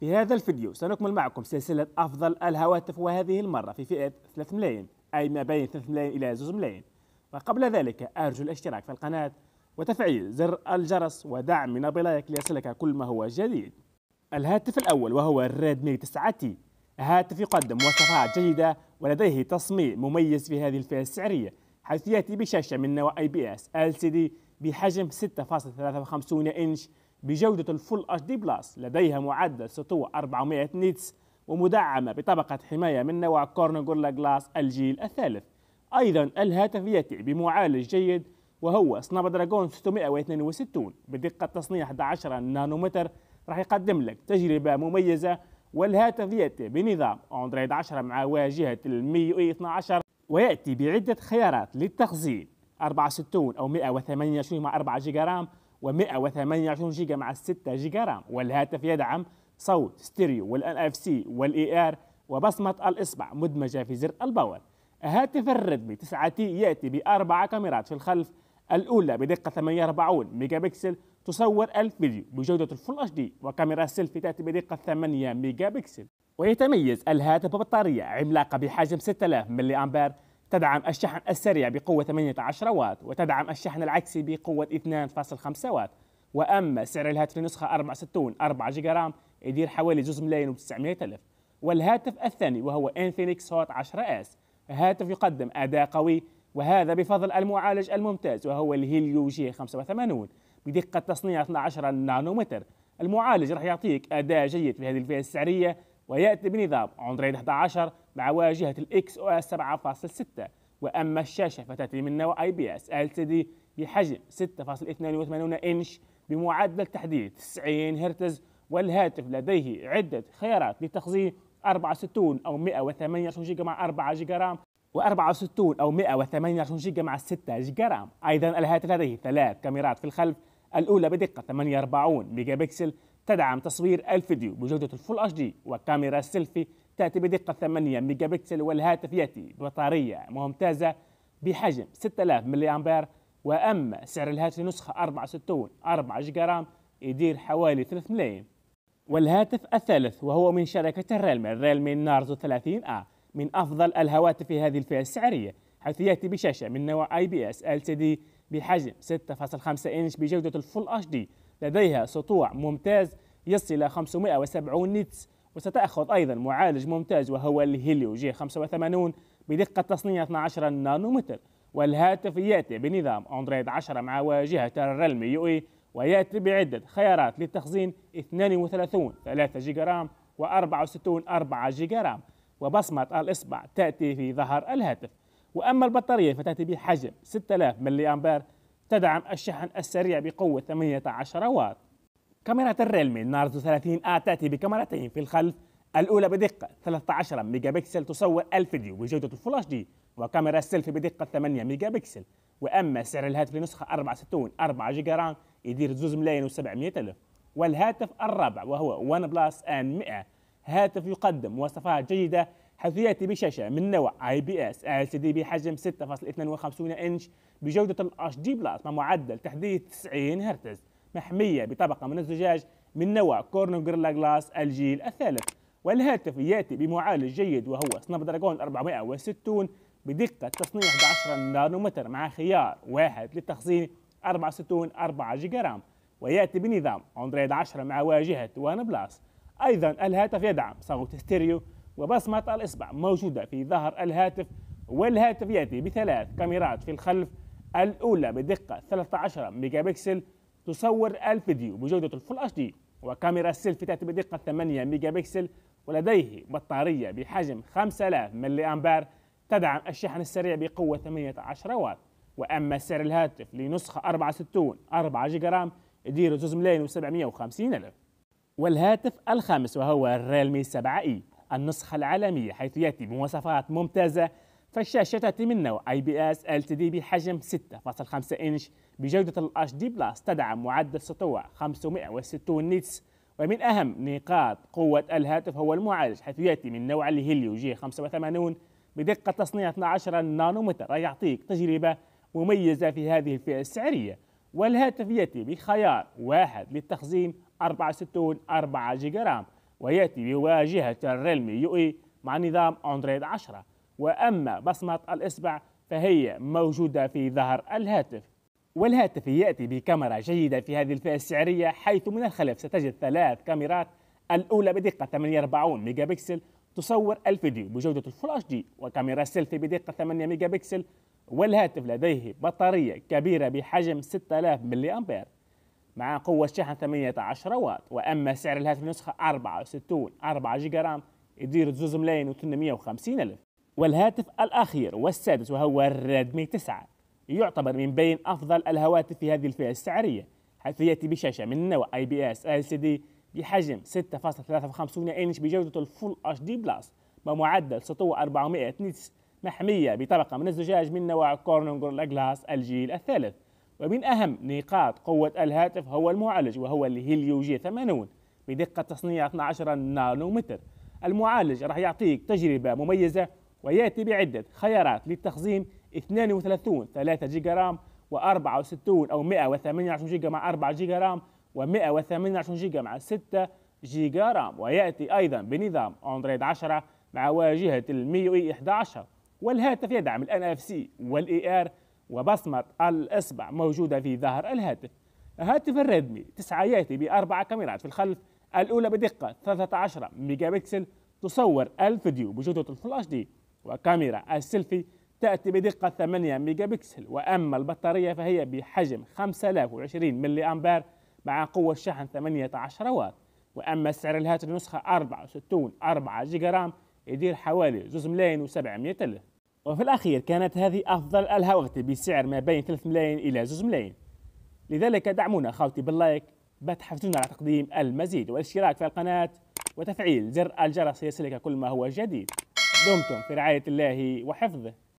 في هذا الفيديو سنكمل معكم سلسلة أفضل الهواتف وهذه المرة في فئة 3 ملايين أي ما بين 3 ملايين إلى 2 ملايين وقبل ذلك أرجو الاشتراك في القناة وتفعيل زر الجرس ودعم من بلايك ليصلك كل ما هو جديد الهاتف الأول وهو الريدمي 9 تي هاتف يقدم مواصفات جيدة ولديه تصميم مميز في هذه الفئة السعرية حيث يأتي بشاشة من نوع أي بي اس LCD بحجم 6.53 إنش بجودة الفول اتش دي بلس لديها معدل سطوع 400 نيتس ومدعمة بطبقة حماية من نوع كورنجولا جلاس الجيل الثالث أيضا الهاتف يأتي بمعالج جيد وهو سناب دراجون 662 بدقة تصنيع 11 نانومتر راح يقدم لك تجربة مميزة والهاتف يأتي بنظام أندرويد 10 مع واجهة المي اي 12 ويأتي بعدة خيارات للتخزين 64 أو 128 مع 4 جيجا رام و128 جيجا مع 6 جيجا رام والهاتف يدعم صوت ستيريو والان اف سي والاي ار وبصمة الإصبع مدمجة في زر الباور هاتف الريدمي 9 تي يأتي بأربع كاميرات في الخلف الأولى بدقة 48 ميجا بكسل تصور 1000 فيديو بجودة الفول اتش دي وكاميرا سيلفي تأتي بدقة 8 ميجا بكسل ويتميز الهاتف ببطارية عملاقة بحجم 6000 ملي أمبير تدعم الشحن السريع بقوة 18 واط وتدعم الشحن العكسي بقوة 2.5 واط وأما سعر الهاتف النسخة 64 4 جيجا رام يدير حوالي جزء ملايين و900 ألف والهاتف الثاني وهو انفينكس هوت 10 اس هاتف يقدم أداء قوي وهذا بفضل المعالج الممتاز وهو الهيليو جي 85 بدقة تصنيع 12 نانومتر المعالج راح يعطيك أداء جيد في هذه الفئة السعرية ويأتي بنظام أندرويد 11 مع واجهة الإكس أو إس 7.6 وأما الشاشة فتأتي من نوع أي بي إس ال دي بحجم 6.82 إنش بمعدل تحديد 90 هرتز والهاتف لديه عدة خيارات لتخزين 64 أو 128 جيجا مع 4 جيجا رام و64 أو 128 جيجا مع 6 جيجا رام أيضا الهاتف لديه ثلاث كاميرات في الخلف الأولى بدقة 48 ميجا بكسل تدعم تصوير الفيديو بجودة الفول اتش دي وكاميرا سيلفي تأتي بدقة 8 ميجا بكسل والهاتف يأتي ببطارية ممتازة بحجم 6000 ملي أمبير وأما سعر الهاتف نسخة 64 4 جيجا رام يدير حوالي 3 ملايين والهاتف الثالث وهو من شركة الريلمي الريلمي نارزو 30 آ آه، من أفضل الهواتف في هذه الفئة السعرية حيث يأتي بشاشة من نوع اي بي اس ال سي دي بحجم 6.5 انش بجودة الفول اتش دي لديها سطوع ممتاز يصل إلى 570 نتس وستأخذ أيضا معالج ممتاز وهو الهيليو جي 85 بدقة تصنيع 12 نانومتر والهاتف يأتي بنظام أندرويد 10 مع واجهة الرلم يو اي ويأتي بعدة خيارات للتخزين 32 3 جيجا رام و64 4 جيجا رام وبصمة الإصبع تأتي في ظهر الهاتف وأما البطارية فتأتي بحجم 6000 ملي أمبير تدعم الشحن السريع بقوة 18 واط كاميرا الريلمي نارزو 30 آ آه تأتي بكاميرتين في الخلف الأولى بدقة 13 ميجا بكسل تصور الفيديو بجودة الفلاش دي وكاميرا السيلفي بدقة 8 ميجا بكسل وأما سعر الهاتف لنسخة 64 4 جيجا رام يدير زوز ملايين و700 ألف والهاتف الرابع وهو ون بلس ان 100 هاتف يقدم مواصفات جيدة حيث ياتي بشاشة من نوع اي بي اس ال سي دي بحجم 6.52 انش بجودة ال دي بلس مع معدل تحديث 90 هرتز محمية بطبقة من الزجاج من نوع كورنو جوريلا جلاس الجيل الثالث والهاتف ياتي بمعالج جيد وهو سناب دراجون 460 بدقة تصنيع 11 نانومتر مع خيار واحد للتخزين 64 4 جيجا رام وياتي بنظام اندرويد 10 مع واجهة وان بلس ايضا الهاتف يدعم صوت ستيريو وبصمة الإصبع موجودة في ظهر الهاتف والهاتف يأتي بثلاث كاميرات في الخلف الأولى بدقة 13 ميجا بكسل تصور الفيديو بجودة الفول اتش دي وكاميرا السيلفي تأتي بدقة 8 ميجا بكسل ولديه بطارية بحجم 5000 ملي أمبير تدعم الشحن السريع بقوة 18 واط وأما سعر الهاتف لنسخة 64 4 جيجا رام يدير 2 ملايين و750 ألف والهاتف الخامس وهو الريلمي 7 اي النسخة العالمية حيث يأتي بمواصفات ممتازة فالشاشة تأتي من نوع اي بي اس ال تي دي بحجم 6.5 انش بجودة ال دي بلس تدعم معدل سطوع 560 نيتس ومن أهم نقاط قوة الهاتف هو المعالج حيث يأتي من نوع الهيليو جي 85 بدقة تصنيع 12 نانومتر يعطيك تجربة مميزة في هذه الفئة السعرية والهاتف يأتي بخيار واحد للتخزين 64 4 جيجا رام ويأتي بواجهة الريلم يو اي مع نظام أندرويد 10 وأما بصمة الإصبع فهي موجودة في ظهر الهاتف والهاتف يأتي بكاميرا جيدة في هذه الفئة السعرية حيث من الخلف ستجد ثلاث كاميرات الأولى بدقة 48 ميجا بكسل تصور الفيديو بجودة الفول اتش دي وكاميرا سيلفي بدقة 8 ميجا بكسل والهاتف لديه بطارية كبيرة بحجم 6000 ملي أمبير مع قوة شحن 18 واط وأما سعر الهاتف النسخة 64 4 جيجا رام يدير زوز ملايين و850 ألف والهاتف الأخير والسادس وهو الريدمي 9 يعتبر من بين أفضل الهواتف في هذه الفئة السعرية حيث يأتي بشاشة من نوع اي بي اس ال سي دي بحجم 6.53 انش بجودة الفول اتش دي بلس بمعدل سطو 400 نيتس محمية بطبقة من الزجاج من نوع كورننجر جلاس الجيل الثالث ومن أهم نقاط قوة الهاتف هو المعالج وهو الهيليو جي 80 بدقة تصنيع 12 نانومتر المعالج راح يعطيك تجربة مميزة ويأتي بعدة خيارات للتخزين 32 3 جيجا رام و64 أو 128 جيجا مع 4 جيجا رام و128 جيجا مع 6 جيجا رام ويأتي أيضا بنظام أندرويد 10 مع واجهة الميو اي 11 والهاتف يدعم الان اف سي والاي ار وبصمة الإصبع موجودة في ظهر الهاتف هاتف الريدمي 9 يأتي بأربع كاميرات في الخلف الأولى بدقة 13 ميجا بكسل تصور الفيديو بجودة الفل اتش دي وكاميرا السيلفي تأتي بدقة 8 ميجا بكسل وأما البطارية فهي بحجم 5020 ملي أمبير مع قوة شحن 18 واط وأما سعر الهاتف النسخة 64 4 جيجا رام يدير حوالي 2 ملايين و700 ألف وفي الأخير كانت هذه أفضل الهواتف بسعر ما بين 3 ملايين إلى 2 ملايين لذلك دعمونا خاوتي باللايك بتحفزونا على تقديم المزيد والاشتراك في القناة وتفعيل زر الجرس ليصلك كل ما هو جديد دمتم في رعاية الله وحفظه